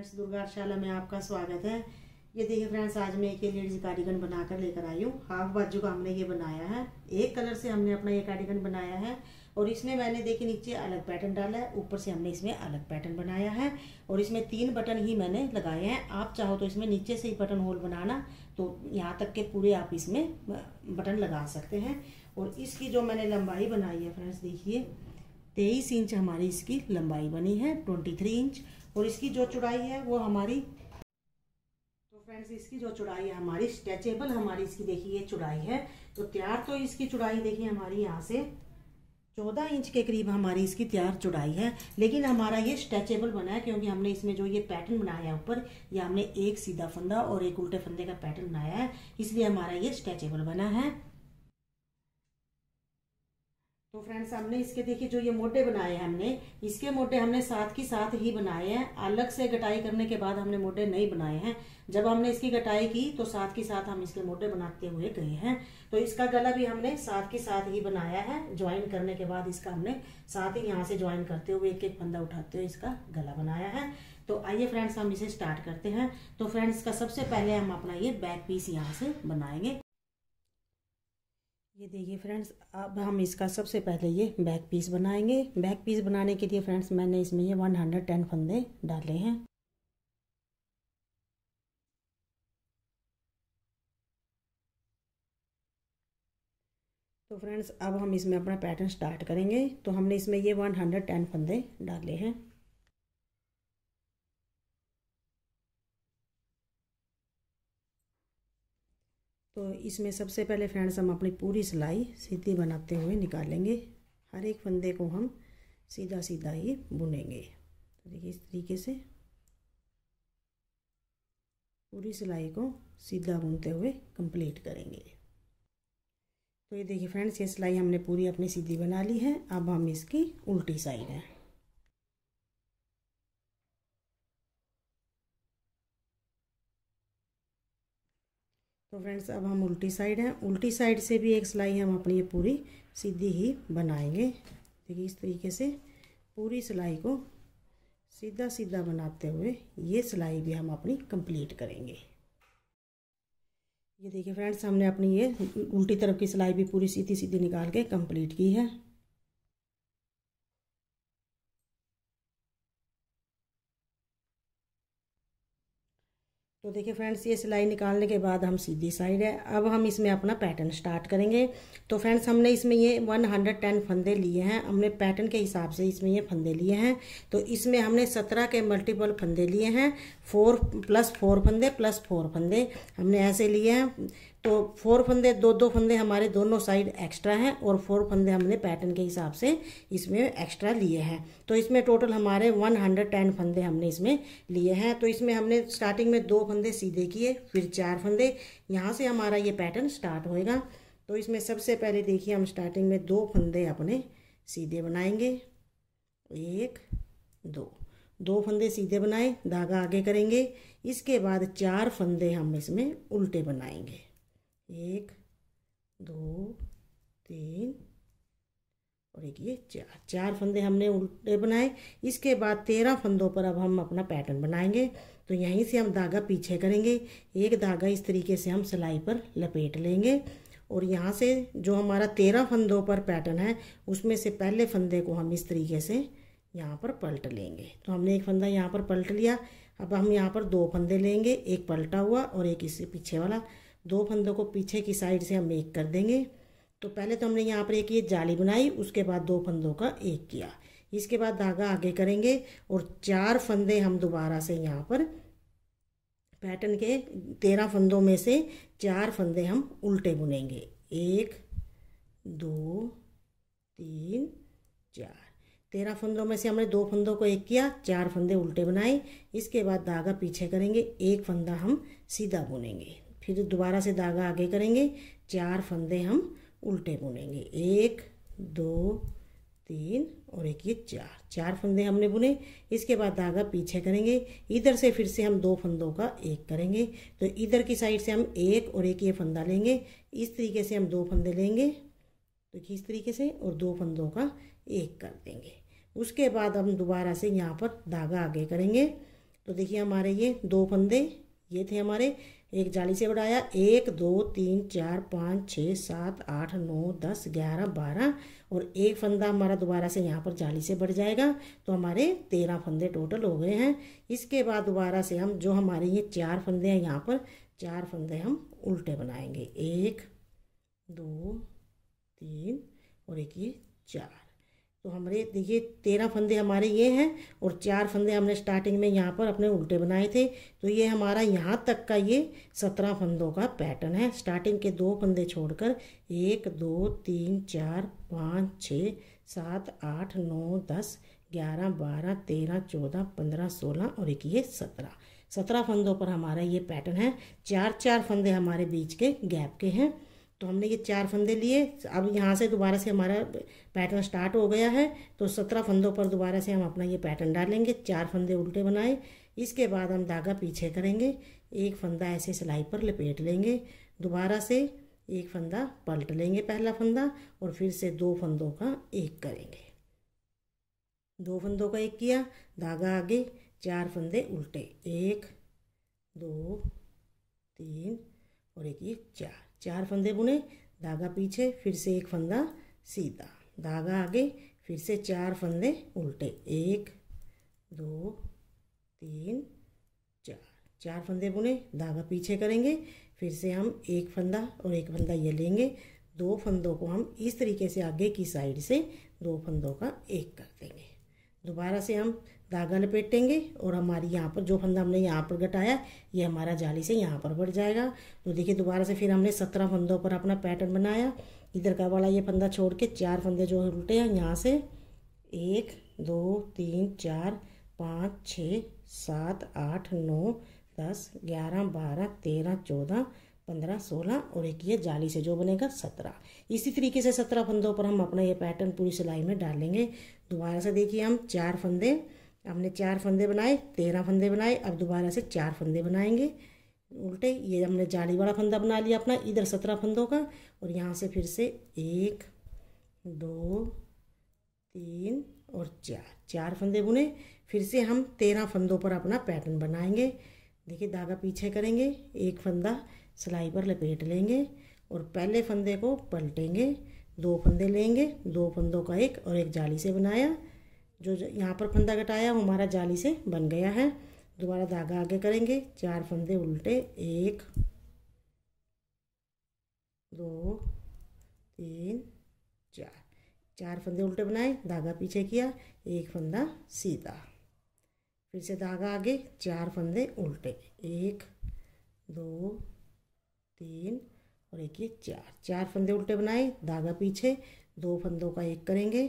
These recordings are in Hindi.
फ्रेंड्स दुर्गाशाला में आपका स्वागत है ये देखिए फ्रेंड्स आज मैं एक लेडीज कार्डिगन बनाकर लेकर आई हूँ हाफ बाजू का हमने ये बनाया है एक कलर से हमने अपना ये कार्डिगन बनाया है और इसमें मैंने देखिए नीचे अलग पैटर्न डाला है ऊपर से हमने इसमें अलग पैटर्न बनाया है और इसमें तीन बटन ही मैंने लगाए हैं आप चाहो तो इसमें नीचे से ही बटन होल बनाना तो यहाँ तक के पूरे आप इसमें बटन लगा सकते हैं और इसकी जो मैंने लंबाई बनाई है फ्रेंड्स देखिए तेईस इंच हमारी इसकी लंबाई बनी है ट्वेंटी थ्री इंच और इसकी जो चुड़ाई है वो हमारी तो फ्रेंड्स इसकी जो चुड़ाई है हमारी स्ट्रेचेबल हमारी इसकी देखिए ये चुड़ाई है तो तैयार तो इसकी चुड़ाई देखिए हमारी यहाँ से चौदह इंच के करीब हमारी इसकी तैयार चुड़ाई है लेकिन हमारा ये स्ट्रेचेबल बना है क्योंकि हमने इसमें जो ये पैटर्न बनाया है ऊपर ये हमने एक सीधा फंदा और एक उल्टे फंदे का पैटर्न बनाया है इसलिए हमारा ये स्ट्रेचेबल बना है तो फ्रेंड्स हमने इसके देखिए जो ये मोटे बनाए हैं हमने इसके मोटे हमने साथ की साथ ही बनाए हैं अलग से कटाई करने के बाद हमने मोटे नहीं बनाए हैं जब हमने इसकी कटाई की तो साथ के साथ हम इसके मोटे बनाते हुए गए हैं तो इसका गला भी हमने साथ के साथ ही बनाया है ज्वाइन करने के बाद इसका हमने साथ ही यहाँ से ज्वाइन करते हुए एक एक फंदा उठाते हुए इसका गला बनाया है तो आइए फ्रेंड्स हम इसे स्टार्ट करते हैं तो फ्रेंड्स का सबसे पहले हम अपना ये बैक पीस यहाँ से बनाएंगे ये देखिए फ्रेंड्स अब हम इसका सबसे पहले ये बैक पीस बनाएंगे बैक पीस बनाने के लिए फ्रेंड्स मैंने इसमें ये 110 फंदे डाले हैं तो फ्रेंड्स अब हम इसमें अपना पैटर्न स्टार्ट करेंगे तो हमने इसमें ये 110 फंदे डाले हैं तो इसमें सबसे पहले फ्रेंड्स हम अपनी पूरी सिलाई सीधी बनाते हुए निकालेंगे हर एक फंदे को हम सीधा सीधा ही बुनेंगे तो देखिए इस तरीके से पूरी सिलाई को सीधा बुनते हुए कंप्लीट करेंगे तो ये देखिए फ्रेंड्स ये सिलाई हमने पूरी अपनी सीधी बना ली है अब हम इसकी उल्टी साइड है तो फ्रेंड्स अब हम उल्टी साइड हैं उल्टी साइड से भी एक सिलाई हम अपनी ये पूरी सीधी ही बनाएंगे देखिए इस तरीके से पूरी सिलाई को सीधा सीधा बनाते हुए ये सिलाई भी हम अपनी कंप्लीट करेंगे ये देखिए फ्रेंड्स हमने अपनी ये उल्टी तरफ की सिलाई भी पूरी सीधी सीधी निकाल के कंप्लीट की है तो देखिए फ्रेंड्स ये सिलाई निकालने के बाद हम सीधी साइड है अब हम इसमें अपना पैटर्न स्टार्ट करेंगे तो फ्रेंड्स हमने इसमें ये 110 फंदे लिए हैं हमने पैटर्न के हिसाब से इसमें ये फंदे लिए हैं तो इसमें हमने 17 के मल्टीपल फंदे लिए हैं फोर प्लस फोर फंदे प्लस फोर फंदे हमने ऐसे लिए हैं तो फोर फंदे दो दो फंदे हमारे दोनों साइड एक्स्ट्रा हैं और फोर फंदे हमने पैटर्न के हिसाब से इसमें एक्स्ट्रा लिए हैं तो इसमें टोटल हमारे वन हंड्रेड टेन फंदे हमने इसमें लिए हैं तो इसमें हमने स्टार्टिंग में दो फंदे सीधे किए फिर चार फंदे यहाँ से हमारा ये पैटर्न स्टार्ट होएगा तो इसमें सबसे पहले देखिए हम स्टार्टिंग में दो फंदे अपने सीधे बनाएंगे एक दो दो फंदे सीधे बनाए धागा आगे करेंगे इसके बाद चार फंदे हम इसमें उल्टे बनाएंगे एक दो तीन और एक ये चार चार फंदे हमने उल्टे बनाए इसके बाद तेरह फंदों पर अब हम अपना पैटर्न बनाएंगे तो यहीं से हम धागा पीछे करेंगे एक धागा इस तरीके से हम सिलाई पर लपेट लेंगे और यहाँ से जो हमारा तेरह फंदों पर पैटर्न है उसमें से पहले फंदे को हम इस तरीके से यहाँ पर पलट लेंगे तो हमने एक फंदा यहाँ पर पलट लिया अब हम यहाँ पर दो फंदे लेंगे एक पलटा हुआ और एक इससे पीछे वाला दो फंदों को पीछे की साइड से हम एक कर देंगे तो पहले तो हमने यहाँ पर एक ये जाली बनाई उसके बाद दो फंदों का एक किया इसके बाद धागा आगे करेंगे और चार फंदे हम दोबारा से यहाँ पर पैटर्न के तेरह फंदों में से चार फंदे हम उल्टे बुनेंगे एक दो तीन चार तेरह फंदों में से हमने दो फंदों को एक किया चार फंदे उल्टे बनाए इसके बाद धागा पीछे करेंगे एक फंदा हम सीधा बुनेंगे फिर दोबारा से धागा आगे करेंगे चार फंदे हम उल्टे बुनेंगे एक दो तीन और एक ये चार चार फंदे हमने बुने इसके बाद धागा पीछे करेंगे इधर से फिर से हम दो फंदों का एक करेंगे तो इधर की साइड से हम एक और एक ये फंदा लेंगे इस तरीके से हम दो फंदे लेंगे तो इस तरीके से और दो फंदों का एक कर देंगे उसके बाद हम दोबारा से यहाँ पर धागा आगे करेंगे तो देखिए हमारे ये दो फंदे ये थे हमारे एक जाली से बढ़ाया एक दो तीन चार पाँच छः सात आठ नौ दस ग्यारह बारह और एक फंदा हमारा दोबारा से यहाँ पर जाली से बढ़ जाएगा तो हमारे तेरह फंदे टोटल हो गए हैं इसके बाद दोबारा से हम जो हमारे ये चार फंदे हैं यहाँ पर चार फंदे हम उल्टे बनाएंगे एक दो तीन और एक ये चार तो हमारे देखिए तेरह फंदे हमारे ये हैं और चार फंदे हमने स्टार्टिंग में यहाँ पर अपने उल्टे बनाए थे तो ये हमारा यहाँ तक का ये सत्रह फंदों का पैटर्न है स्टार्टिंग के दो फंदे छोड़कर एक दो तीन चार पाँच छः सात आठ नौ दस ग्यारह बारह तेरह चौदह पंद्रह सोलह और एक ये सत्रह सत्रह फंदों पर हमारा ये पैटर्न है चार चार फंदे हमारे बीच के गैप के हैं तो हमने ये चार फंदे लिए अब यहाँ से दोबारा से हमारा पैटर्न स्टार्ट हो गया है तो सत्रह फंदों पर दोबारा से हम अपना ये पैटर्न डालेंगे चार फंदे उल्टे बनाए इसके बाद हम धागा पीछे करेंगे एक फंदा ऐसे सिलाई पर लपेट लेंगे दोबारा से एक फंदा पलट लेंगे पहला फंदा और फिर से दो फंदों का एक करेंगे दो फंदों का एक किया धागा आगे चार फंदे उल्टे एक दो तीन और एक ये चार चार फंदे बुने धागा पीछे फिर से एक फंदा सीधा धागा आगे फिर से चार फंदे उल्टे एक दो तीन चार चार फंदे बुने धागा पीछे करेंगे फिर से हम एक फंदा और एक फंदा ये लेंगे दो फंदों को हम इस तरीके से आगे की साइड से दो फंदों का एक कर देंगे दोबारा से हम धागा लपेटेंगे और हमारी यहाँ पर जो फंदा हमने यहाँ पर घटाया ये हमारा जाली से यहाँ पर बढ़ जाएगा तो देखिए दोबारा से फिर हमने सत्रह फंदों पर अपना पैटर्न बनाया इधर का वाला ये फंदा छोड़ के चार फंदे जो उल्टे हैं यहाँ से एक दो तीन चार पाँच छः सात आठ नौ दस ग्यारह बारह तेरह चौदह पंद्रह सोलह और एक ये जाली से जो बनेगा सत्रह इसी तरीके से सत्रह फंदों पर हम अपना ये पैटर्न पूरी सिलाई में डालेंगे दोबारा से देखिए हम चार फंदे हमने चार फंदे बनाए तेरह फंदे बनाए अब दोबारा से चार फंदे बनाएंगे उल्टे ये हमने जाली वाला फंदा बना लिया अपना इधर सत्रह फंदों का और यहाँ से फिर से एक दो तीन और चार चार फंदे बुने फिर से हम तेरह फंदों पर अपना पैटर्न बनाएंगे देखिए धागा पीछे करेंगे एक फंदा सिलाई पर लपेट लेंगे और पहले फंदे को पलटेंगे दो फंदे लेंगे दो फंदों का एक और एक जाली से बनाया जो यहाँ पर फंदा घटाया वो हमारा जाली से बन गया है दोबारा धागा आगे करेंगे चार फंदे उल्टे एक दो तीन चार चार फंदे उल्टे बनाए धागा पीछे किया एक फंदा सीधा फिर से धागा आगे चार फंदे उल्टे एक दो तीन और एक ये चार चार फंदे उल्टे बनाए धागा पीछे दो फंदों का एक करेंगे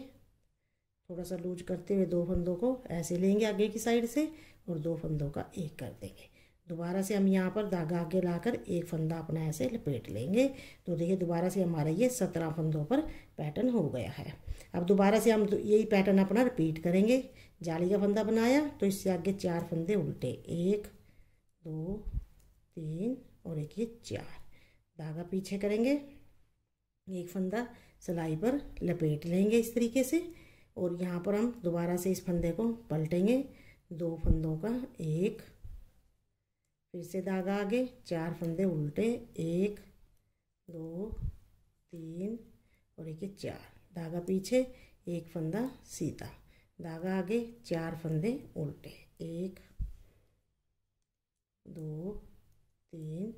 थोड़ा सा लूज करते हुए दो फंदों को ऐसे लेंगे आगे की साइड से और दो फंदों का एक कर देंगे दोबारा से हम यहाँ पर धागा आगे लाकर एक फंदा अपना ऐसे लपेट लेंगे तो देखिए दोबारा से हमारा ये सत्रह फंदों पर पैटर्न हो गया है अब दोबारा से हम यही पैटर्न अपना रिपीट करेंगे जाली का फंदा बनाया तो इससे आगे चार फंदे उल्टे एक दो तीन और एक ये चार धागा पीछे करेंगे एक फंदा सिलाई पर लपेट लेंगे इस तरीके से और यहाँ पर हम दोबारा से इस फंदे को पलटेंगे दो फंदों का एक फिर से धागा आगे चार फंदे उल्टे एक दो तीन और एक चार धागा पीछे एक फंदा सीधा धागा आगे चार फंदे उल्टे एक दो तीन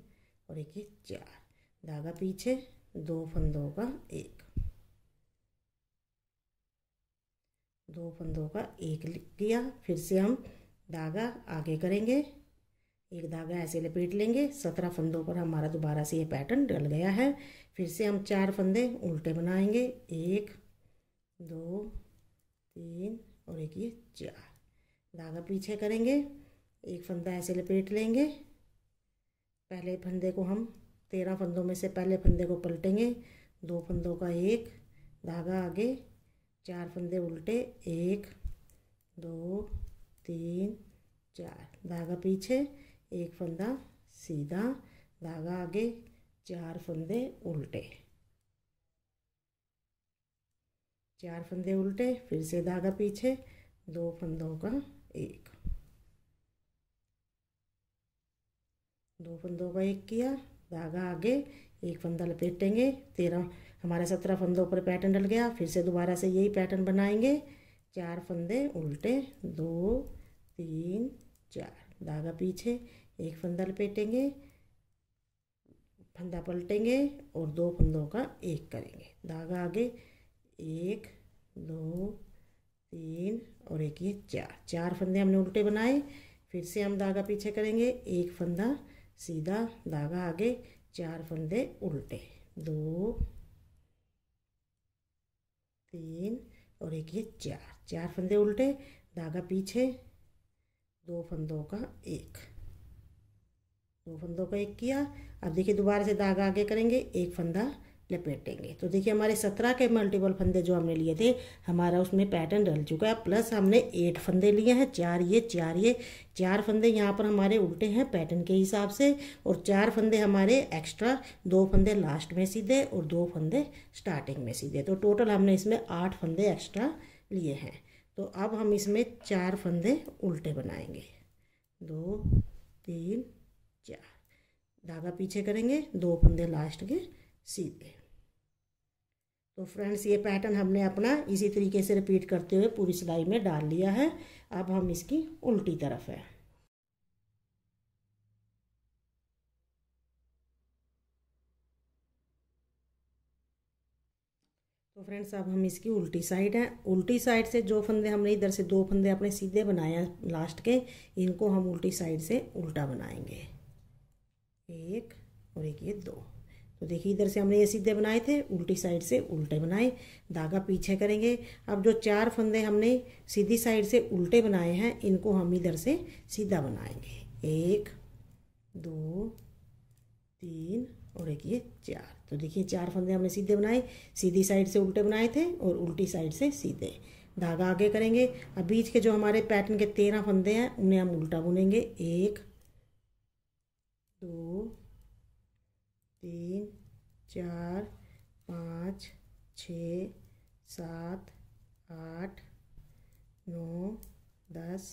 और एक चार धागा पीछे दो फंदों का एक दो फंदों का एक किया फिर से हम धागा आगे करेंगे एक धागा ऐसे लपेट लेंगे सत्रह फंदों पर हमारा दोबारा से ये पैटर्न डल गया है फिर से हम चार फंदे उल्टे बनाएंगे एक दो तीन और एक ये चार धागा पीछे करेंगे एक फंदा ऐसे लपेट लेंगे पहले फंदे को हम तेरह फंदों में से पहले फंदे को पलटेंगे दो फंदों का एक धागा आगे चार फंदे उल्टे एक दो तीन चार धागा पीछे एक फंदा सीधा धागा आगे चार फंदे उल्टे चार फंदे उल्टे फिर से धागा पीछे दो फंदों का एक दो फंदों का एक किया धागा आगे एक फंदा लपेटेंगे तेरह हमारा सत्रह फंदों पर पैटर्न डल गया फिर से दोबारा से यही पैटर्न बनाएंगे चार फंदे उल्टे दो तीन चार धागा पीछे एक फंदा लपेटेंगे फंदा पलटेंगे और दो फंदों का एक करेंगे धागा आगे एक दो तीन और एक ये चार चार फंदे हमने उल्टे बनाए फिर से हम धागा पीछे करेंगे एक फंदा सीधा धागा आगे चार फंदे उल्टे दो तीन और एक ये चार चार फंदे उल्टे धागा पीछे दो फंदों का एक दो फंदों का एक किया अब देखिए दोबारा से धागा आगे करेंगे एक फंदा लपेटेंगे तो देखिए हमारे सत्रह के मल्टीपल फंदे जो हमने लिए थे हमारा उसमें पैटर्न डल चुका है प्लस हमने एट फंदे लिए हैं चार ये चार ये चार फंदे यहाँ पर हमारे उल्टे हैं पैटर्न के हिसाब से और चार फंदे हमारे एक्स्ट्रा दो फंदे लास्ट में सीधे और दो फंदे स्टार्टिंग में सीधे तो टोटल हमने इसमें आठ फंदे एक्स्ट्रा लिए हैं तो अब हम इसमें चार फंदे उल्टे बनाएंगे दो तीन चार धागा पीछे करेंगे दो फंदे लास्ट के सीधे तो फ्रेंड्स ये पैटर्न हमने अपना इसी तरीके से रिपीट करते हुए पूरी सिलाई में डाल लिया है अब हम इसकी उल्टी तरफ है तो फ्रेंड्स अब हम इसकी उल्टी साइड है उल्टी साइड से जो फंदे हमने इधर से दो फंदे अपने सीधे बनाए हैं लास्ट के इनको हम उल्टी साइड से उल्टा बनाएंगे एक और एक ये दो तो देखिए इधर से हमने ये सीधे बनाए थे उल्टी साइड से उल्टे बनाए धागा पीछे करेंगे अब जो चार फंदे हमने सीधी साइड से उल्टे बनाए हैं इनको हम इधर से सीधा बनाएंगे एक दो तीन और एक ये चार तो देखिए चार फंदे हमने सीधे बनाए सीधी साइड से उल्टे बनाए थे और उल्टी साइड से सीधे धागा आगे करेंगे अब बीच के जो हमारे पैटर्न के तेरह फंदे हैं उन्हें हम उल्टा बुनेंगे एक दो तीन चार पाँच छ सात आठ नौ दस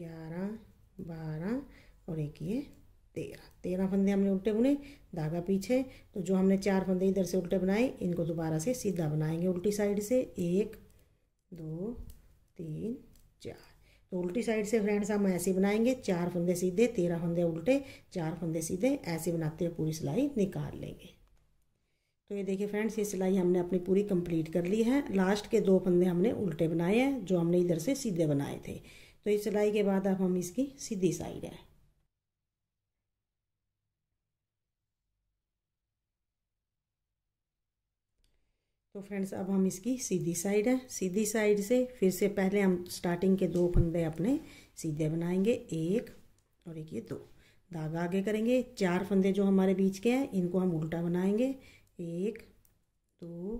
ग्यारह बारह और एक ये तेरह तेरह फंदे हमने उल्टे बुने धागा पीछे तो जो हमने चार फंदे इधर से उल्टे बनाए इनको दोबारा से सीधा बनाएंगे उल्टी साइड से एक दो तीन चार तो उल्टी साइड से फ्रेंड्स हम ऐसे बनाएंगे चार फंदे सीधे तेरह फंदे उल्टे चार फंदे सीधे ऐसे बनाते हुए पूरी सिलाई निकाल लेंगे तो ये देखिए फ्रेंड्स ये सिलाई हमने अपनी पूरी कंप्लीट कर ली है लास्ट के दो फंदे हमने उल्टे बनाए हैं जो हमने इधर से सीधे बनाए थे तो इस सिलाई के बाद अब हम इसकी सीधी साइड है तो फ्रेंड्स अब हम इसकी सीधी साइड है सीधी साइड से फिर से पहले हम स्टार्टिंग के दो फंदे अपने सीधे बनाएंगे एक और एक ये दो धागा आगे करेंगे चार फंदे जो हमारे बीच के हैं इनको हम उल्टा बनाएंगे एक दो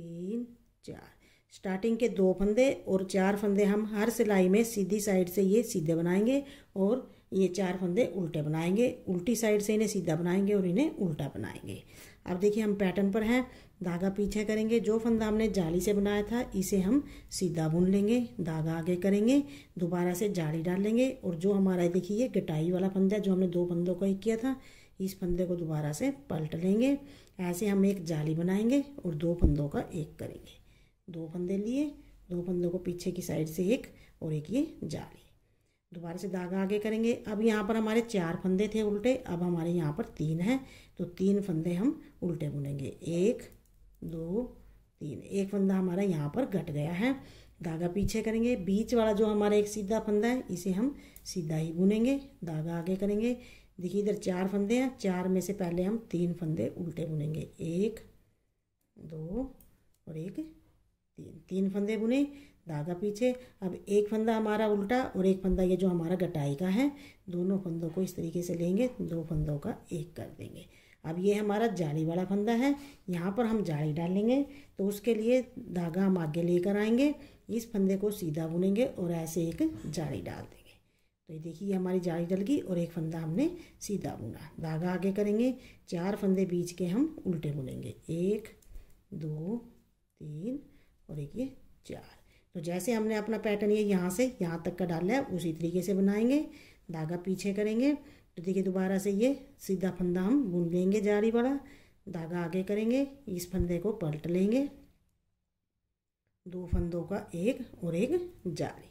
तीन चार स्टार्टिंग के दो फंदे और चार फंदे हम हर सिलाई में सीधी साइड से ये सीधे बनाएंगे और ये चार फंदे उल्टे बनाएंगे उल्टी साइड से इन्हें सीधा बनाएंगे और इन्हें उल्टा बनाएंगे अब देखिए हम पैटर्न पर हैं धागा पीछे करेंगे जो फंदा हमने जाली से बनाया था इसे हम सीधा बुन लेंगे धागा आगे करेंगे दोबारा से जाली डाल लेंगे और जो हमारा देखिए गटाई वाला फंदा जो हमने दो फंदों का एक किया था इस फंदे को दोबारा से पलट लेंगे ऐसे हम एक जाली बनाएंगे और दो फंदों का एक करेंगे दो फंदे लिए दो फंदों को पीछे की साइड से एक और एक ये जाली दोबारा से धागा आगे करेंगे अब यहाँ पर हमारे चार फंदे थे उल्टे अब हमारे यहाँ पर तीन हैं तो तीन फंदे हम उल्टे बुनेंगे एक दो तीन एक फंदा हमारा यहाँ पर घट गया है धागा पीछे करेंगे बीच वाला जो हमारा एक सीधा फंदा है इसे हम सीधा ही बुनेंगे धागा आगे करेंगे देखिए इधर चार फंदे हैं चार में से पहले हम तीन फंदे उल्टे बुनेंगे एक दो और एक तीन तीन फंदे बुने धागा पीछे अब एक फंदा हमारा उल्टा और एक फंदा ये जो हमारा गटाई का है दोनों फंदों को इस तरीके से लेंगे दो फंदों का एक कर देंगे अब ये हमारा जाली वाला फंदा है यहाँ पर हम जाली डालेंगे तो उसके लिए धागा हम आगे लेकर आएंगे इस फंदे को सीधा बुनेंगे और ऐसे एक जाली डाल देंगे तो ये देखिए हमारी जाली डल गई और एक फंदा हमने सीधा बुना धागा आगे करेंगे चार फंदे बीच के हम उल्टे बुनेंगे एक दो तीन और एक ये चार तो जैसे हमने अपना पैटर्न ये यहाँ से यहाँ तक का डाला है उसी तरीके से बनाएंगे धागा पीछे करेंगे तो देखिए दोबारा से ये सीधा फंदा हम बुन लेंगे जारी वाला धागा आगे करेंगे इस फंदे को पलट लेंगे दो फंदों का एक और एक जाली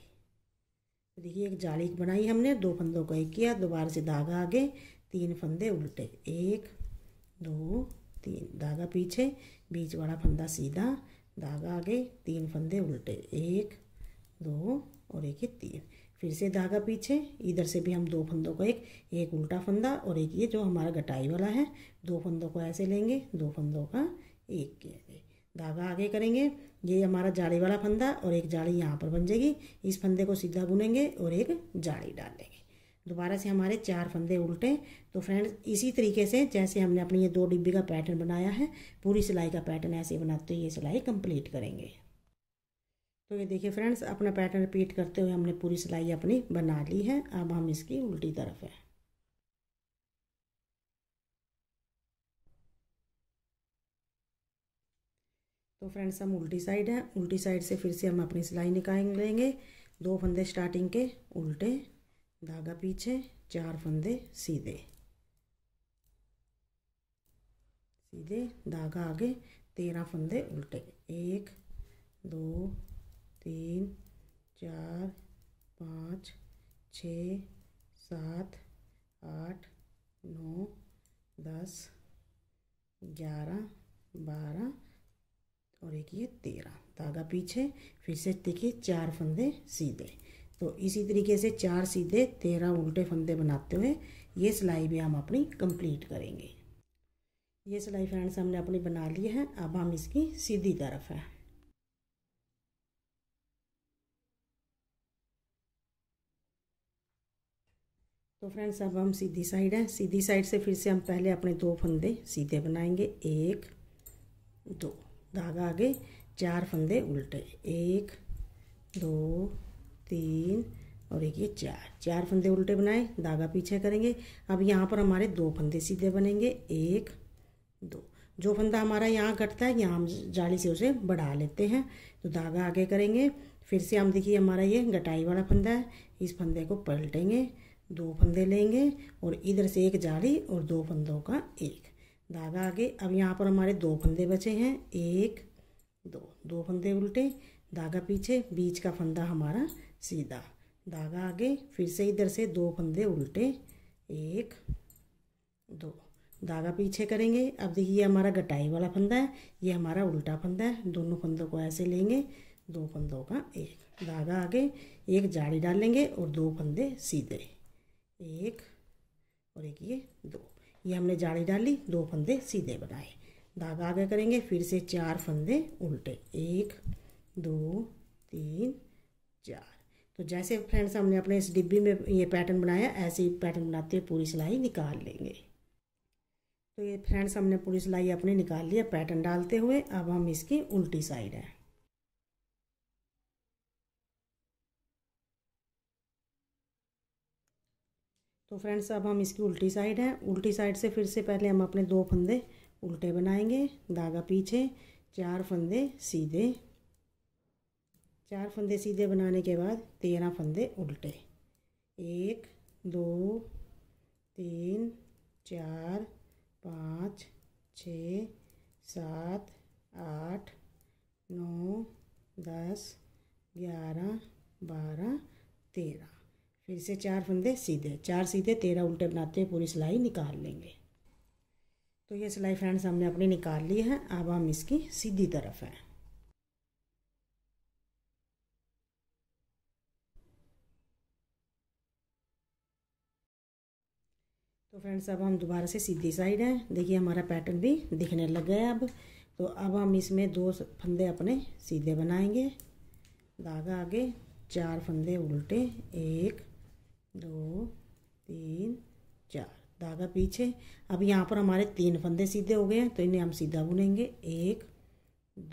तो देखिए एक जाली बनाई हमने दो फंदों का एक किया दोबारा से धागा आगे तीन फंदे उल्टे एक दो तीन धागा पीछे बीच वाला फंदा सीधा धागा आगे तीन फंदे उल्टे एक दो और एक ये तीन फिर से धागा पीछे इधर से भी हम दो फंदों को एक एक उल्टा फंदा और एक ये जो हमारा गटाई वाला है दो फंदों को ऐसे लेंगे दो फंदों का एक के आगे धागा आगे करेंगे ये हमारा जाली वाला फंदा और एक जाली यहाँ पर बन जाएगी इस फंदे को सीधा बुनेंगे और एक जाली डालेंगे दोबारा से हमारे चार फंदे उल्टे तो फ्रेंड्स इसी तरीके से जैसे हमने अपनी ये दो डिब्बी का पैटर्न बनाया है पूरी सिलाई का पैटर्न ऐसे बनाते हुए ये सिलाई कंप्लीट करेंगे तो ये देखिए फ्रेंड्स अपना पैटर्न रिपीट करते हुए हमने पूरी सिलाई अपनी बना ली है अब हम इसकी उल्टी तरफ है तो फ्रेंड्स हम उल्टी साइड है उल्टी साइड से फिर से हम अपनी सिलाई निकाल लेंगे दो फंदे स्टार्टिंग के उल्टे धागा पीछे चार फंदे सीधे सीधे धागा आगे तेरह फंदे उल्टे एक दो तीन चार पाँच छ सात आठ नौ दस ग्यारह बारह और एक ये तेरह धागा पीछे फिर से देखिए चार फंदे सीधे तो इसी तरीके से चार सीधे तेरह उल्टे फंदे बनाते हुए ये सिलाई भी हम अपनी कंप्लीट करेंगे ये सिलाई फ्रेंड्स हमने अपनी बना ली है अब हम इसकी सीधी तरफ है तो फ्रेंड्स अब हम सीधी साइड है सीधी साइड से फिर से हम पहले अपने दो फंदे सीधे बनाएंगे एक दो धागा आगे चार फंदे उल्टे एक दो तीन और एक ये चार चार फंदे उल्टे बनाए धागा पीछे करेंगे अब यहाँ पर हमारे दो फंदे सीधे बनेंगे एक दो जो फंदा हमारा यहाँ कटता है यहाँ हम जाली से उसे बढ़ा लेते हैं तो धागा आगे करेंगे फिर से हम देखिए हमारा ये गटाई वाला फंदा है इस फंदे को पलटेंगे दो फंदे लेंगे और इधर से एक जाली और दो फंदों का एक धागा आगे अब यहाँ पर हमारे दो फंदे बचे हैं एक दो दो फंदे उल्टे धागा पीछे बीच का फंदा हमारा सीधा धागा आगे फिर से इधर से दो फंदे उल्टे एक दो धागा पीछे करेंगे अब देखिए हमारा गटाई वाला फंदा है ये हमारा उल्टा फंदा है दोनों फंदों को ऐसे लेंगे दो फंदों का एक धागा आगे एक जाड़ी डालेंगे और दो फंदे सीधे एक और एक ये दो ये हमने जाड़ी डाली दो फंदे सीधे बनाए धागा आगे करेंगे फिर से चार फंदे उल्टे एक दो तीन चार तो जैसे फ्रेंड्स हमने अपने इस डिब्बी में ये पैटर्न बनाया ऐसे ही पैटर्न बनाते हुए पूरी सिलाई निकाल लेंगे तो ये फ्रेंड्स हमने पूरी सिलाई अपने निकाल लिया पैटर्न डालते हुए अब हम इसकी उल्टी साइड है तो फ्रेंड्स अब हम इसकी उल्टी साइड है उल्टी साइड से फिर से पहले हम अपने दो फंदे उल्टे बनाएंगे धागा पीछे चार फंदे सीधे चार फंदे सीधे बनाने के बाद तेरह फंदे उल्टे एक दो तीन चार पाँच छ सात आठ नौ दस ग्यारह बारह तेरह फिर से चार फंदे सीधे चार सीधे तेरह उल्टे बनाते हुए पूरी सिलाई निकाल लेंगे तो ये सिलाई फ्रेंड्स हमने अपनी निकाल ली है अब हम इसकी सीधी तरफ हैं फ्रेंड्स अब हम दोबारा से सीधी साइड हैं देखिए हमारा पैटर्न भी दिखने लग गया अब तो अब हम इसमें दो फंदे अपने सीधे बनाएंगे धागा आगे चार फंदे उल्टे एक दो तीन चार धागा पीछे अब यहाँ पर हमारे तीन फंदे सीधे हो गए हैं तो इन्हें हम सीधा बुनेंगे एक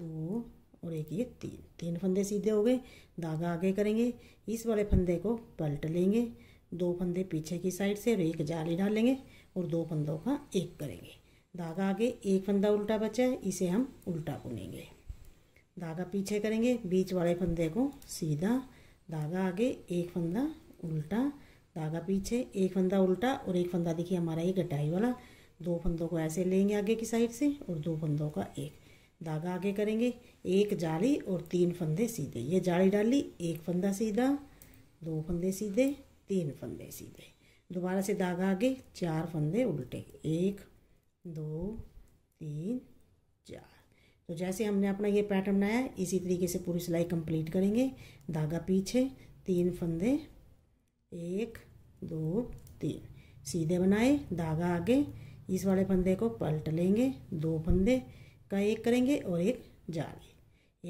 दो और एक ये तीन तीन फंदे सीधे हो गए धागा आगे करेंगे इस वाले फंदे को पलट लेंगे दो फंदे पीछे की साइड से और एक जाली डालेंगे और दो फंदों का एक करेंगे धागा आगे एक फंदा उल्टा बचा है इसे हम उल्टा बुनेंगे धागा पीछे करेंगे बीच वाले फंदे को सीधा धागा आगे एक फंदा उल्टा धागा पीछे एक फंदा उल्टा और एक फंदा देखिए हमारा ये गटाई वाला दो फंदों को ऐसे लेंगे आगे की साइड से और दो फंदों का एक धागा आगे करेंगे एक जाली और तीन फंदे सीधे ये जाली डाली एक फंदा सीधा दो फंदे सीधे तीन फंदे सीधे दोबारा से धागा आगे चार फंदे उल्टे एक दो तीन चार तो जैसे हमने अपना ये पैटर्न बनाया इसी तरीके से पूरी सिलाई कंप्लीट करेंगे धागा पीछे तीन फंदे एक दो तीन सीधे बनाए धागा आगे इस वाले फंदे को पलट लेंगे दो फंदे का एक करेंगे और एक जाली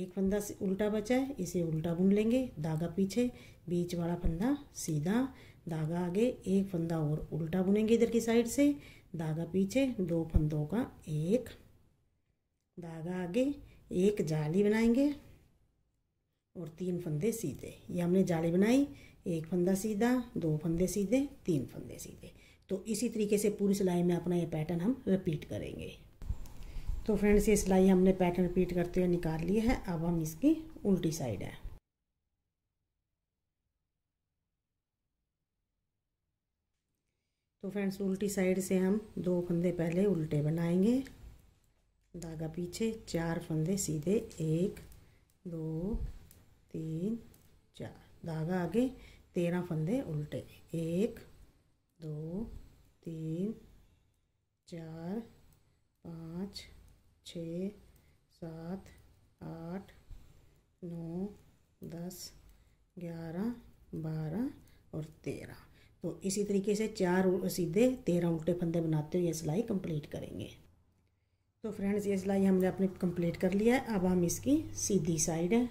एक फंदा उल्टा बचा है इसे उल्टा बुन लेंगे धागा पीछे बीच वाला फंदा सीधा धागा आगे एक फंदा और उल्टा बुनेंगे इधर की साइड से धागा पीछे दो फंदों का एक धागा आगे एक जाली बनाएंगे और तीन फंदे सीधे ये हमने जाली बनाई एक फंदा सीधा दो फंदे सीधे तीन फंदे सीधे तो इसी तरीके से पूरी सिलाई में अपना ये पैटर्न हम रिपीट करेंगे तो फ्रेंड्स ये सिलाई हमने पैटर्न रिपीट करते हुए निकाल ली है अब हम इसकी उल्टी साइड है तो फ्रेंड्स उल्टी साइड से हम दो फंदे पहले उल्टे बनाएंगे धागा पीछे चार फंदे सीधे एक दो तीन चार धागा आगे तेरह फंदे उल्टे एक दो तीन चार पाँच छ सात आठ नौ दस ग्यारह बारह और तेरह तो इसी तरीके से चार सीधे तेरह उल्टे फंदे बनाते हुए ये सिलाई कंप्लीट करेंगे तो फ्रेंड्स ये सिलाई हमने अपनी कंप्लीट कर लिया है अब हम इसकी सीधी साइड है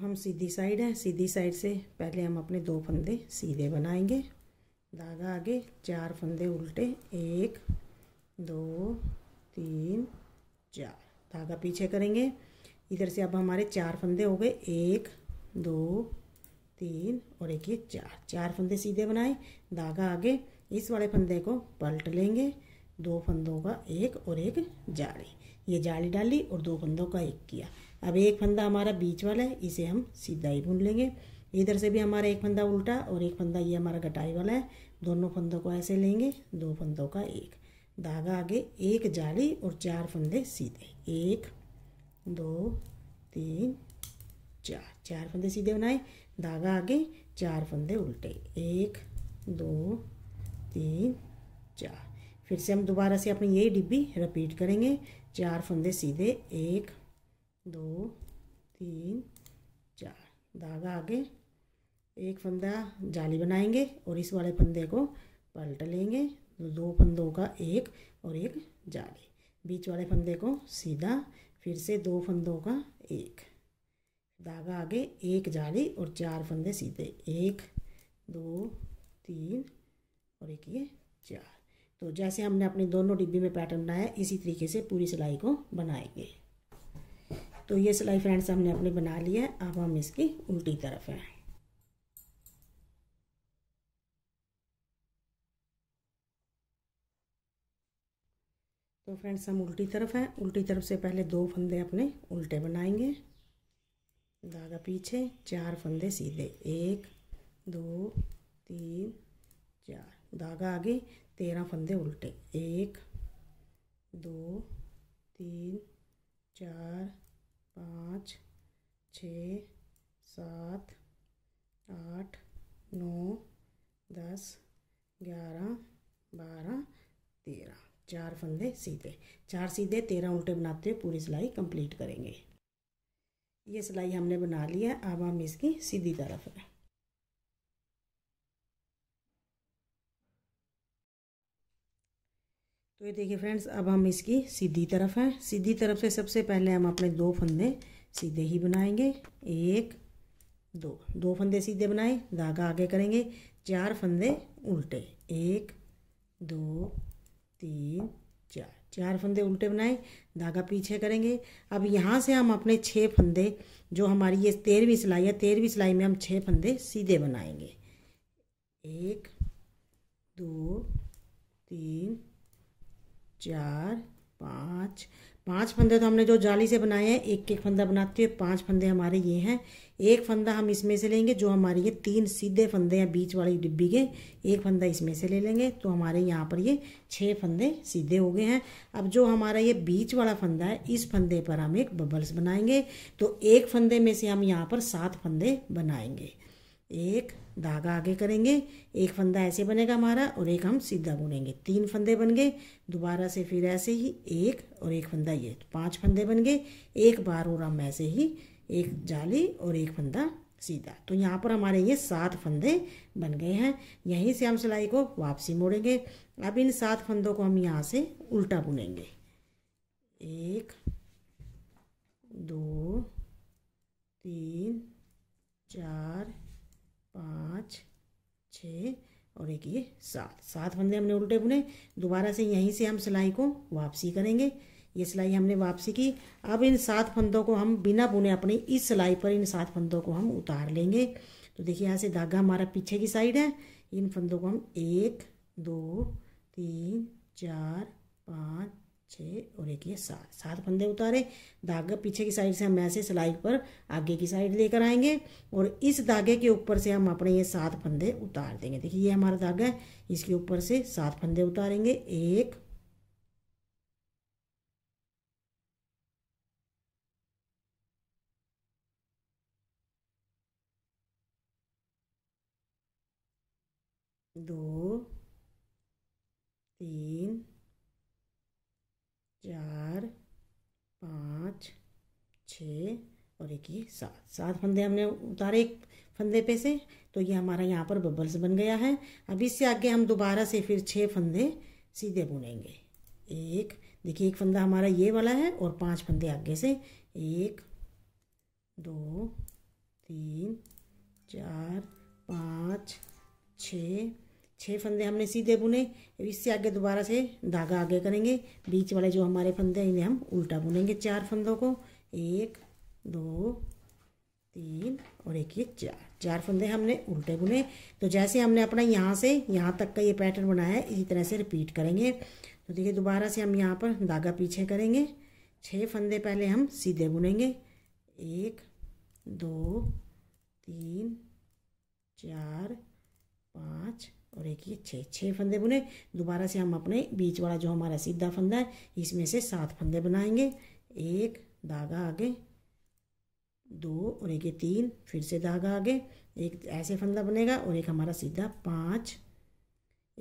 हम सीधी साइड हैं सीधी साइड से पहले हम अपने दो फंदे सीधे बनाएंगे धागा आगे चार फंदे उल्टे एक दो तीन चार धागा पीछे करेंगे इधर से अब हमारे चार फंदे हो गए एक दो तीन और एक ये चार चार फंदे सीधे बनाए धागा आगे इस वाले फंदे को पलट लेंगे दो फंदों का एक और एक जाली ये जाली डाली और दो फंदों का एक किया अब एक फंदा हमारा बीच वाला है इसे हम सीधा ही बुन लेंगे इधर से भी हमारा एक फंदा उल्टा और एक फंदा ये हमारा गटाई वाला है दोनों फंदों को ऐसे लेंगे दो फंदों का एक धागा आगे एक जाली और चार फंदे सीधे एक दो तीन चार चार फंदे सीधे बनाए धागा आगे चार फंदे उल्टे एक दो तीन चार फिर से हम दोबारा से अपनी यही डिब्बी रिपीट करेंगे चार फंदे सीधे एक दो तीन चार धागा आगे एक फंदा जाली बनाएंगे और इस वाले फंदे को पलट लेंगे तो दो फंदों का एक और एक जाली बीच वाले फंदे को सीधा फिर से दो फंदों का एक धागा आगे एक जाली और चार फंदे सीधे एक दो तीन और एक ये चार तो जैसे हमने अपने दोनों डिब्बी में पैटर्न बनाया इसी तरीके से पूरी सिलाई को बनाएंगे तो ये सिलाई फ्रेंड्स हमने अपने बना लिया है अब हम इसकी उल्टी तरफ हैं तो फ्रेंड्स हम उल्टी तरफ हैं उल्टी तरफ से पहले दो फंदे अपने उल्टे बनाएंगे धागा पीछे चार फंदे सीधे एक दो तीन चार धागा आगे तेरह फंदे उल्टे एक दो तीन चार पाँच छ सात आठ नौ दस ग्यारह बारह तेरह चार फंदे सीधे चार सीधे तेरह उल्टे बनाते हुए पूरी सिलाई कंप्लीट करेंगे ये सिलाई हमने बना ली है अब हम इसकी सीधी तरफ है तो ये देखिए फ्रेंड्स अब हम इसकी सीधी तरफ हैं सीधी तरफ से सबसे पहले हम अपने दो फंदे सीधे ही बनाएंगे एक दो दो फंदे सीधे बनाए धागा आगे करेंगे चार फंदे उल्टे एक दो तीन चार चार फंदे उल्टे बनाए धागा पीछे करेंगे अब यहाँ से हम अपने छः फंदे जो हमारी ये तेरहवीं सिलाई है तेरहवीं सिलाई में हम छः फंदे सीधे बनाएंगे एक दो तीन चार पाँच पांच फंदे तो हमने जो जाली से बनाए हैं एक एक फंदा बनाते हुए पांच फंदे हमारे ये हैं एक फंदा हम इसमें से लेंगे जो हमारे ये तीन सीधे फंदे हैं बीच वाली डिब्बी के एक फंदा इसमें से ले लेंगे तो हमारे यहाँ पर ये छः फंदे सीधे हो गए हैं अब जो हमारा ये बीच वाला फंदा है इस फंदे पर हम एक बबल्स बनाएंगे तो एक फंदे में से हम यहाँ पर सात फंदे बनाएंगे एक धागा आगे करेंगे एक फंदा ऐसे बनेगा हमारा और एक हम सीधा बुनेंगे तीन फंदे बन गए दोबारा से फिर ऐसे ही एक और एक फंदा ये तो पांच फंदे बन गए एक बार और हम ऐसे ही एक जाली और एक फंदा सीधा तो यहाँ पर हमारे ये सात फंदे बन गए हैं यहीं से हम सिलाई को वापसी मोड़ेंगे अब इन सात फंदों को हम यहाँ से उल्टा बुनेंगे एक दो तीन चार पाँच छः और एक ये सात सात फंदे हमने उल्टे बुने दोबारा से यहीं से हम सिलाई को वापसी करेंगे ये सिलाई हमने वापसी की अब इन सात फंदों को हम बिना बुने अपने इस सिलाई पर इन सात फंदों को हम उतार लेंगे तो देखिए यहाँ से धागा हमारा पीछे की साइड है इन फंदों को हम एक दो तीन चार पाँच छः और एक ये सात सात फंदे उतारे धागा पीछे की साइड से हम ऐसे सिलाई पर आगे की साइड लेकर आएंगे और इस धागे के ऊपर से हम अपने ये सात फंदे उतार देंगे देखिए ये हमारा धागा है इसके ऊपर से सात फंदे उतारेंगे एक दो तीन चार पाँच छ और एक ये सात सात फंदे हमने उतारे एक फंदे पे से तो ये हमारा यहाँ पर बबल्स बन गया है अब इससे आगे हम दोबारा से फिर छः फंदे सीधे बुनेंगे एक देखिए एक फंदा हमारा ये वाला है और पांच फंदे आगे से एक दो तीन चार पाँच छः छः फंदे हमने सीधे बुने इससे आगे दोबारा से धागा आगे करेंगे बीच वाले जो हमारे फंदे हैं इन्हें हम उल्टा बुनेंगे चार फंदों को एक दो तीन और एक ये चार चार फंदे हमने उल्टे बुने तो जैसे हमने अपना यहाँ से यहाँ तक का ये पैटर्न बनाया है इसी तरह से रिपीट करेंगे तो देखिए दोबारा से हम यहाँ पर धागा पीछे करेंगे छः फंदे पहले हम सीधे बुनेंगे एक दो तीन चार पाँच और एक ये छः छः फंदे बुने दोबारा से हम अपने बीच वाला जो हमारा सीधा फंदा है इसमें से सात फंदे बनाएंगे एक धागा आगे दो और एक ये तीन फिर से धागा आगे एक ऐसे फंदा बनेगा और एक हमारा सीधा पाँच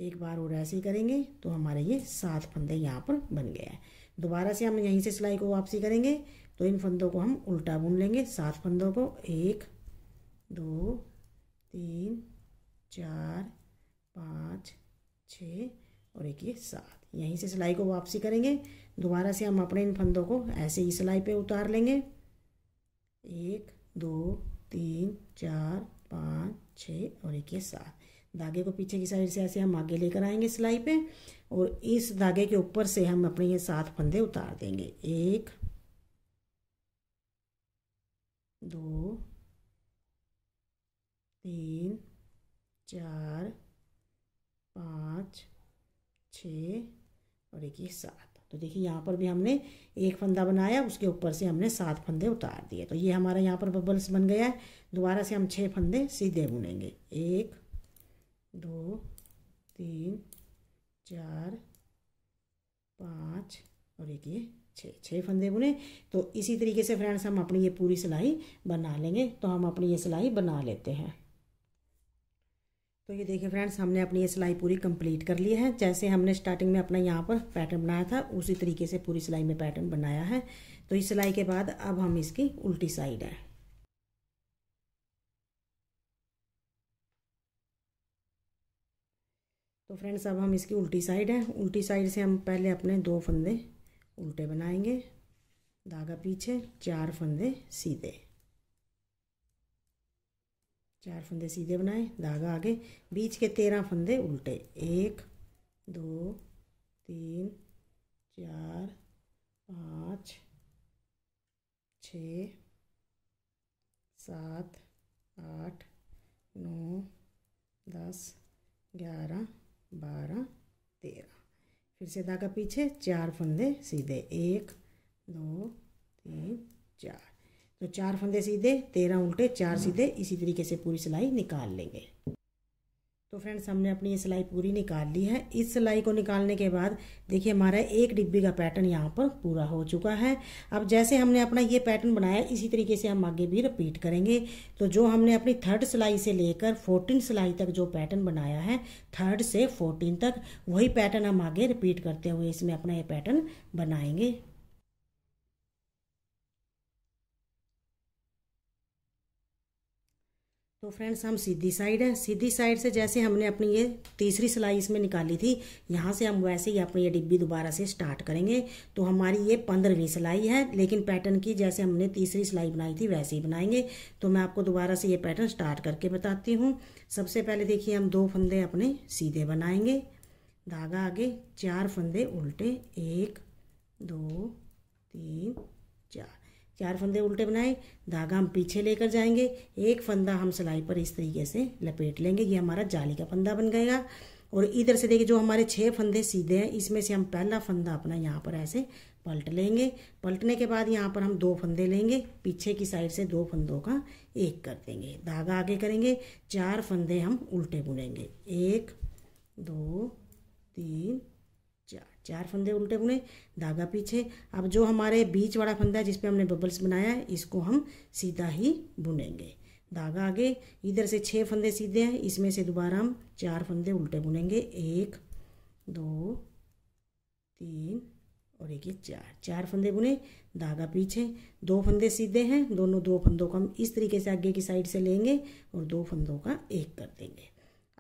एक बार और ऐसे ही करेंगे तो हमारे ये सात फंदे यहाँ पर बन गया है दोबारा से हम यहीं से सिलाई को वापसी करेंगे तो इन फंदों को हम उल्टा बुन लेंगे सात फंदों को एक दो तीन चार पाँच छः और एक ये सात यहीं से सिलाई को वापसी करेंगे दोबारा से हम अपने इन फंदों को ऐसे ही सिलाई पे उतार लेंगे एक दो तीन चार पाँच छः और एक ये सात धागे को पीछे की साइड से ऐसे हम आगे लेकर आएंगे सिलाई पे और इस धागे के ऊपर से हम अपने ये सात फंदे उतार देंगे एक दो तीन चार पाँच छ और एक ये सात तो देखिए यहाँ पर भी हमने एक फंदा बनाया उसके ऊपर से हमने सात फंदे उतार दिए तो ये हमारा यहाँ पर बबल्स बन गया है दोबारा से हम छः फंदे सीधे बुनेंगे एक दो तीन चार पाँच और एक ये छः छः फंदे बुने तो इसी तरीके से फ्रेंड्स हम अपनी ये पूरी सिलाई बना लेंगे तो हम अपनी ये सिलाई बना लेते हैं तो ये देखिए फ्रेंड्स हमने अपनी ये सिलाई पूरी कंप्लीट कर ली है जैसे हमने स्टार्टिंग में अपना यहाँ पर पैटर्न बनाया था उसी तरीके से पूरी सिलाई में पैटर्न बनाया है तो इस सिलाई के बाद अब हम इसकी उल्टी साइड है तो फ्रेंड्स अब हम इसकी उल्टी साइड है उल्टी साइड से हम पहले अपने दो फंदे उल्टे बनाएंगे धागा पीछे चार फंदे सीधे चार फंदे सीधे बनाए धागा आगे बीच के तेरह फंदे उल्टे एक दो तीन चार पाँच छ सात आठ नौ दस ग्यारह बारह तेरह फिर से धागा पीछे चार फंदे सीधे एक दो तीन चार तो चार फंदे सीधे तेरह उल्टे चार हाँ। सीधे इसी तरीके से पूरी सिलाई निकाल लेंगे तो फ्रेंड्स हमने अपनी ये सिलाई पूरी निकाल ली है इस सिलाई को निकालने के बाद देखिए हमारा एक डिब्बी का पैटर्न यहाँ पर पूरा हो चुका है अब जैसे हमने अपना ये पैटर्न बनाया इसी तरीके से हम आगे भी रिपीट करेंगे तो जो हमने अपनी थर्ड सिलाई से लेकर फोर्टीन सिलाई तक जो पैटर्न बनाया है थर्ड से फोर्टीन तक वही पैटर्न हम आगे रिपीट करते हुए इसमें अपना ये पैटर्न बनाएंगे तो फ्रेंड्स हम सीधी साइड है सीधी साइड से जैसे हमने अपनी ये तीसरी सिलाई इसमें निकाली थी यहाँ से हम वैसे ही अपनी ये डिब्बी दोबारा से स्टार्ट करेंगे तो हमारी ये पंद्रहवीं सिलाई है लेकिन पैटर्न की जैसे हमने तीसरी सिलाई बनाई थी वैसे ही बनाएंगे तो मैं आपको दोबारा से ये पैटर्न स्टार्ट करके बताती हूँ सबसे पहले देखिए हम दो फंदे अपने सीधे बनाएंगे धागा आगे चार फंदे उल्टे एक दो तीन चार चार फंदे उल्टे बनाए धागा हम पीछे लेकर जाएंगे एक फंदा हम सिलाई पर इस तरीके से लपेट लेंगे ये हमारा जाली का फंदा बन गएगा और इधर से देखिए जो हमारे छः फंदे सीधे हैं इसमें से हम पहला फंदा अपना यहाँ पर ऐसे पलट लेंगे पलटने के बाद यहाँ पर हम दो फंदे लेंगे पीछे की साइड से दो फंदों का एक कर देंगे धागा आगे करेंगे चार फंदे हम उल्टे बुनेंगे एक दो तीन चार फंदे उल्टे बुने धागा पीछे अब जो हमारे बीच वाला फंदा है जिसपे हमने बबल्स बनाया है इसको हम सीधा ही बुनेंगे धागा आगे इधर से छः फंदे सीधे हैं इसमें से दोबारा हम चार फंदे उल्टे बुनेंगे एक दो तीन और एक ये चार चार फंदे बुने धागा पीछे दो फंदे सीधे हैं दोनों दो फंदों को हम इस तरीके से आगे की साइड से लेंगे और दो फंदों का एक कर देंगे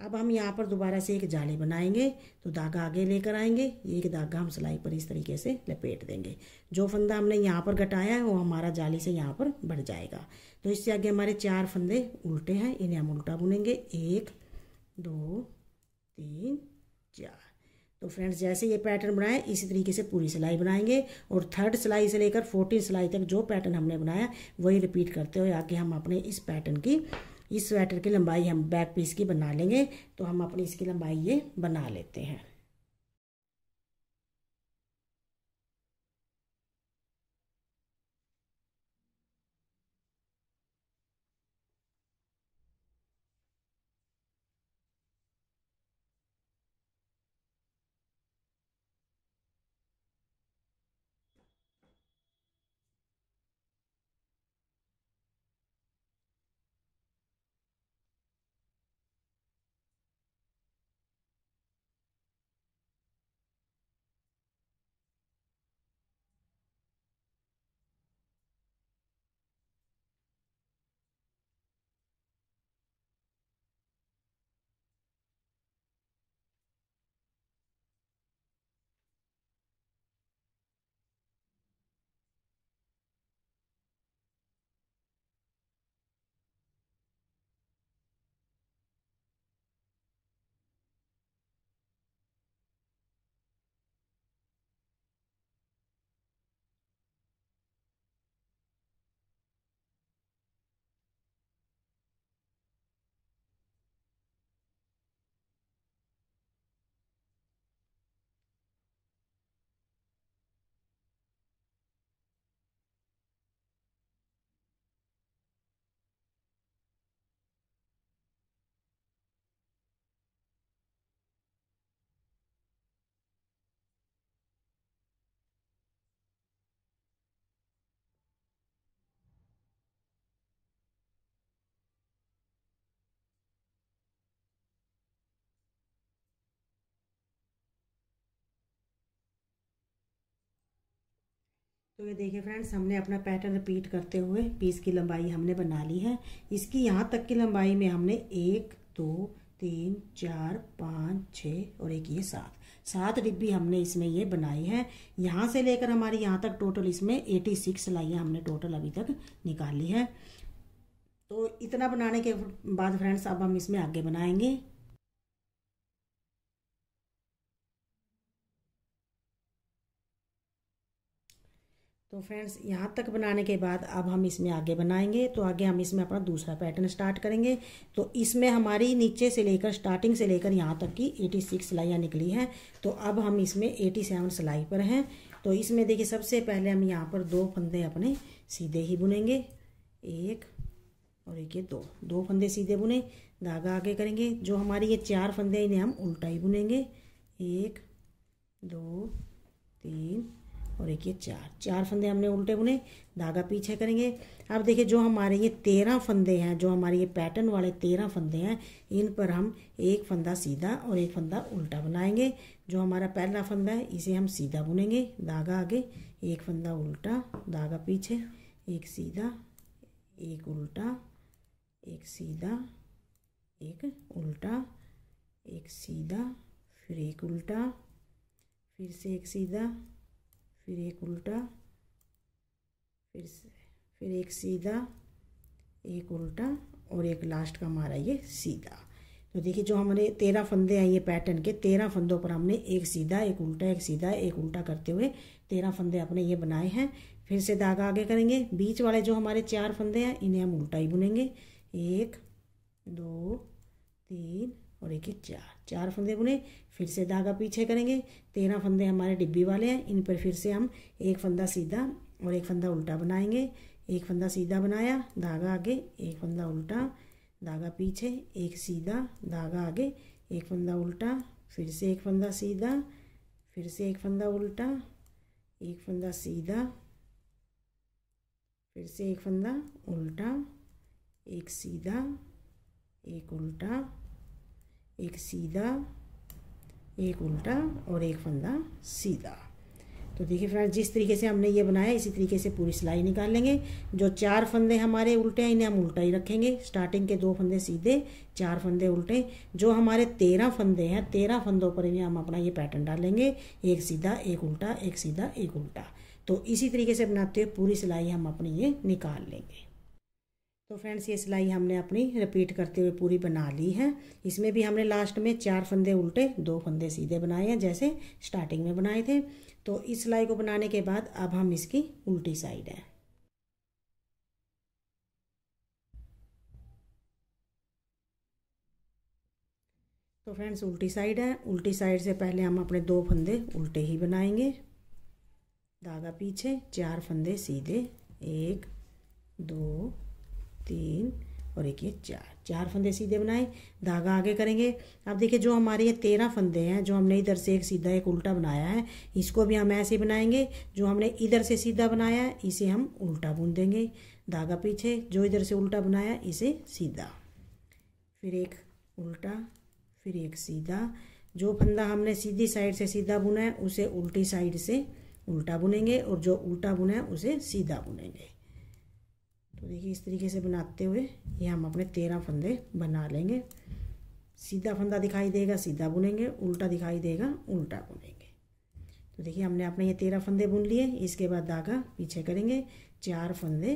अब हम यहाँ पर दोबारा से एक जाली बनाएंगे तो धागा आगे लेकर आएंगे एक धागा हम सिलाई पर इस तरीके से लपेट देंगे जो फंदा हमने यहाँ पर घटाया है वो हमारा जाली से यहाँ पर बढ़ जाएगा तो इससे आगे हमारे चार फंदे उल्टे हैं इन्हें हम उल्टा बुनेंगे एक दो तीन चार तो फ्रेंड्स जैसे ये पैटर्न बनाए इसी तरीके से पूरी सिलाई बनाएंगे और थर्ड सिलाई से लेकर फोर्टीन सिलाई तक जो पैटर्न हमने बनाया वही रिपीट करते हुए आगे हम अपने इस पैटर्न की इस स्वेटर की लंबाई हम बैक पीस की बना लेंगे तो हम अपनी इसकी लंबाई ये बना लेते हैं तो ये देखिए फ्रेंड्स हमने अपना पैटर्न रिपीट करते हुए पीस की लंबाई हमने बना ली है इसकी यहाँ तक की लंबाई में हमने एक दो तीन चार पाँच छः और एक ये सात सात डिब्बी हमने इसमें ये बनाई है यहाँ से लेकर हमारी यहाँ तक टोटल इसमें एटी सिक्स सिलाइयाँ हमने टोटल अभी तक निकाली है तो इतना बनाने के बाद फ्रेंड्स अब हम इसमें आगे बनाएंगे तो फ्रेंड्स यहाँ तक बनाने के बाद अब हम इसमें आगे बनाएंगे तो आगे हम इसमें अपना दूसरा पैटर्न स्टार्ट करेंगे तो इसमें हमारी नीचे से लेकर स्टार्टिंग से लेकर यहाँ तक की 86 सिक्स सिलाइयाँ निकली हैं तो अब हम इसमें 87 सिलाई पर हैं तो इसमें देखिए सबसे पहले हम यहाँ पर दो फंदे अपने सीधे ही बुनेंगे एक और एक ये दो दो फंदे सीधे बुने धागा आगे करेंगे जो हमारे ये चार फंदे इन्हें हम उल्टा ही बुनेंगे एक दो तीन और एक ये चार चार फंदे हमने उल्टे बुने धागा पीछे करेंगे अब देखिए जो हमारे ये तेरह फंदे हैं जो हमारे ये पैटर्न वाले तेरह फंदे हैं इन पर हम एक फंदा सीधा और एक फंदा उल्टा बनाएंगे जो हमारा पहला फंदा है इसे हम सीधा बुनेंगे धागा आगे एक फंदा उल्टा धागा पीछे एक सीधा एक उल्टा एक सीधा एक उल्टा एक सीधा फिर एक उल्टा फिर से एक सीधा फिर एक उल्टा फिर फिर एक सीधा एक उल्टा और एक लास्ट का हमारा ये सीधा तो देखिए जो हमारे तेरह फंदे हैं ये पैटर्न के तेरह फंदों पर हमने एक सीधा एक उल्टा एक सीधा एक उल्टा करते हुए तेरह फंदे अपने ये बनाए हैं फिर से धागा आगे करेंगे बीच वाले जो हमारे चार फंदे हैं इन्हें हम उल्टा ही बुनेंगे एक दो तीन और एक एक चार चार फंदे बुने फिर से धागा पीछे करेंगे तेरह फंदे हमारे डिब्बी वाले हैं इन पर फिर से हम एक फंदा सीधा और एक फंदा उल्टा बनाएंगे एक फंदा सीधा बनाया धागा आगे एक फंदा उल्टा धागा पीछे एक सीधा धागा आगे एक फंदा उल्टा फिर से एक फंदा सीधा फिर से एक फंदा उल्टा एक फंदा सीधा फिर से एक फंदा उल्टा एक सीधा एक उल्टा एक सीधा एक उल्टा और एक फंदा सीधा तो देखिए फ्रेंड्स जिस तरीके से हमने ये बनाया इसी तरीके से पूरी सिलाई निकाल लेंगे जो चार फंदे हमारे उल्टे हैं इन्हें हम उल्टा ही रखेंगे स्टार्टिंग के दो फंदे सीधे चार फंदे उल्टे जो हमारे तेरह फंदे हैं तेरह फंदों पर इन्हें हम अपना ये पैटर्न डालेंगे एक सीधा एक उल्टा एक सीधा एक उल्टा तो इसी तरीके से बनाते हुए पूरी सिलाई हम अपनी ये निकाल लेंगे तो फ्रेंड्स ये सिलाई हमने अपनी रिपीट करते हुए पूरी बना ली है इसमें भी हमने लास्ट में चार फंदे उल्टे दो फंदे सीधे बनाए हैं जैसे स्टार्टिंग में बनाए थे तो इस सिलाई को बनाने के बाद अब हम इसकी उल्टी साइड है तो फ्रेंड्स उल्टी साइड है उल्टी साइड से पहले हम अपने दो फंदे उल्टे ही बनाएंगे धागा पीछे चार फंदे सीधे एक दो तीन और एक ये चार चार फंदे सीधे बनाए धागा आगे करेंगे अब देखिए जो हमारे ये तेरह फंदे हैं जो हमने इधर से एक सीधा एक उल्टा बनाया है इसको भी हम ऐसे बनाएंगे जो हमने इधर से सीधा बनाया है इसे हम उल्टा बुन देंगे धागा पीछे जो इधर से उल्टा बनाया इसे सीधा फिर एक उल्टा फिर एक सीधा जो फंदा हमने सीधी साइड से सीधा बुना है उसे उल्टी साइड से उल्टा बुनेंगे और जो उल्टा बुना है उसे सीधा बुनेंगे तो देखिए इस तरीके से बनाते हुए ये हम अपने तेरह फंदे बना लेंगे सीधा फंदा दिखाई देगा सीधा बुनेंगे उल्टा दिखाई देगा उल्टा बुनेंगे तो देखिए हमने अपने ये तेरह फंदे बुन लिए इसके बाद धागा पीछे करेंगे चार फंदे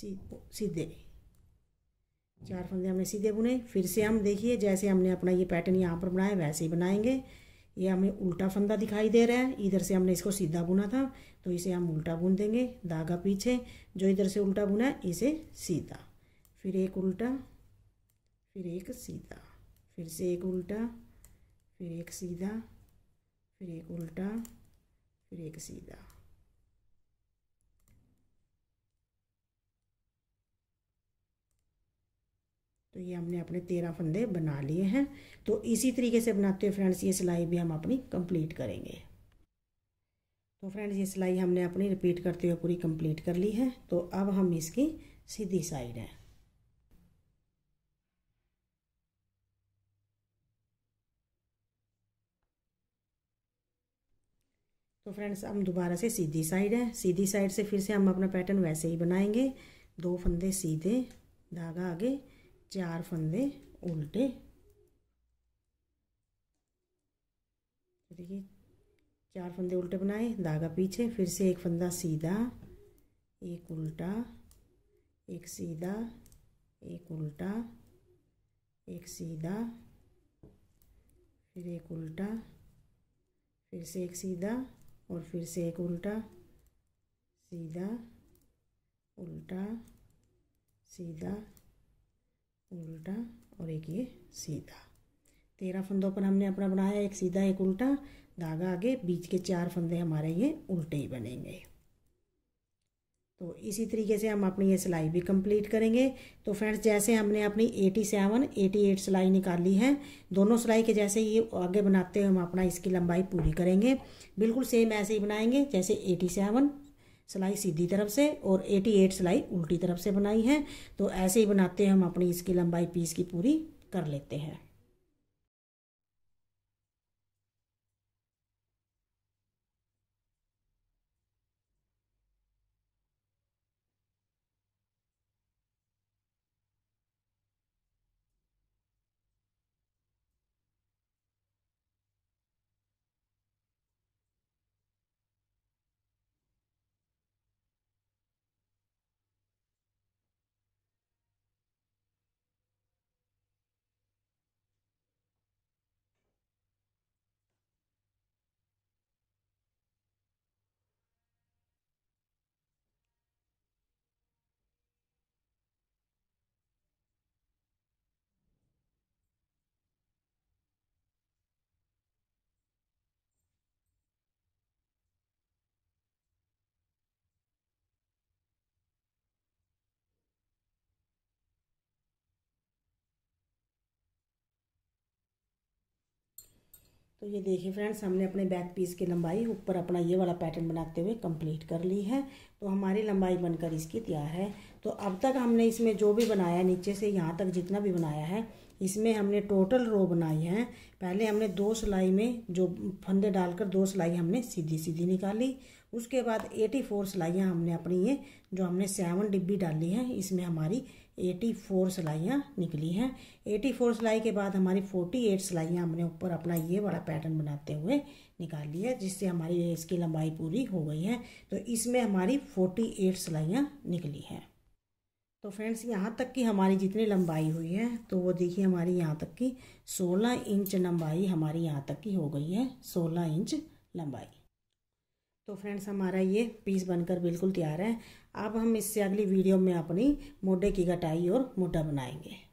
सीधे चार फंदे हमने सीधे बुने फिर से हम देखिए जैसे हमने अपना ये पैटर्न यहाँ पर बनाया वैसे ही बनाएंगे ये हमें उल्टा फंदा दिखाई दे रहा है इधर से हमने इसको सीधा बुना था तो इसे हम उल्टा बुन देंगे धागा पीछे जो इधर से उल्टा बुना है इसे सीधा फिर एक उल्टा फिर एक सीधा फिर से एक उल्टा फिर एक सीधा फिर एक उल्टा फिर एक सीधा तो ये हमने अपने तेरह फंदे बना लिए हैं तो इसी तरीके से बनाते हुए फ्रेंड्स ये सिलाई भी हम अपनी कंप्लीट करेंगे तो फ्रेंड्स ये सिलाई हमने अपनी रिपीट करते हुए पूरी कंप्लीट कर ली है तो अब हम इसकी सीधी साइड है तो फ्रेंड्स हम दोबारा से सीधी साइड है सीधी साइड से फिर से हम अपना पैटर्न वैसे ही बनाएंगे दो फंदे सीधे धागा आगे चार फंदे उल्टे देखिए चार फंदे उल्टे बनाए धागा पीछे फिर से एक फंदा सीधा एक उल्टा एक सीधा एक उल्टा एक सीधा फिर एक उल्टा फिर से एक सीधा और फिर से एक उल्टा सीधा उल्टा सीधा उल्टा और एक ये सीधा तेरह फंदों पर हमने अपना बनाया एक सीधा एक उल्टा धागा आगे बीच के चार फंदे हमारे ये उल्टे ही बनेंगे तो इसी तरीके से हम अपनी ये सिलाई भी कंप्लीट करेंगे तो फ्रेंड्स जैसे हमने अपनी 87, 88 सिलाई निकाली है दोनों सिलाई के जैसे ये आगे बनाते हुए हम अपना इसकी लंबाई पूरी करेंगे बिल्कुल सेम ऐसे ही बनाएंगे जैसे 87, सिलाई सीधी तरफ से और 88 सिलाई उल्टी तरफ से बनाई है तो ऐसे ही बनाते हम अपनी इसकी लंबाई पीस की पूरी कर लेते हैं तो ये देखिए फ्रेंड्स हमने अपने बैक पीस की लंबाई ऊपर अपना ये वाला पैटर्न बनाते हुए कंप्लीट कर ली है तो हमारी लंबाई बनकर इसकी तैयार है तो अब तक हमने इसमें जो भी बनाया नीचे से यहाँ तक जितना भी बनाया है इसमें हमने टोटल रो बनाई है पहले हमने दो सिलाई में जो फंदे डालकर दो सिलाई हमने सीधी सीधी निकाली उसके बाद एटी फोर सिलाइयाँ हमने अपनी ये जो हमने सेवन डिब्बी डाली हैं इसमें हमारी एटी फोर सिलाइयाँ निकली हैं एटी फोर सिलाई के बाद हमारी फोर्टी एट सिलाइयाँ हमने ऊपर अपना ये बड़ा पैटर्न बनाते हुए निकाल लिया जिससे हमारी इसकी लंबाई पूरी हो गई है तो इसमें हमारी फोर्टी एट सिलाइयाँ निकली हैं तो फ्रेंड्स यहाँ तक की हमारी जितनी लंबाई हुई है तो वो देखिए हमारी यहाँ तक की सोलह इंच लंबाई हमारी यहाँ तक की हो गई है सोलह इंच लंबाई तो फ्रेंड्स हमारा ये पीस बनकर बिल्कुल तैयार है अब हम इससे अगली वीडियो में अपनी मोटे की कटाई और मोटा बनाएंगे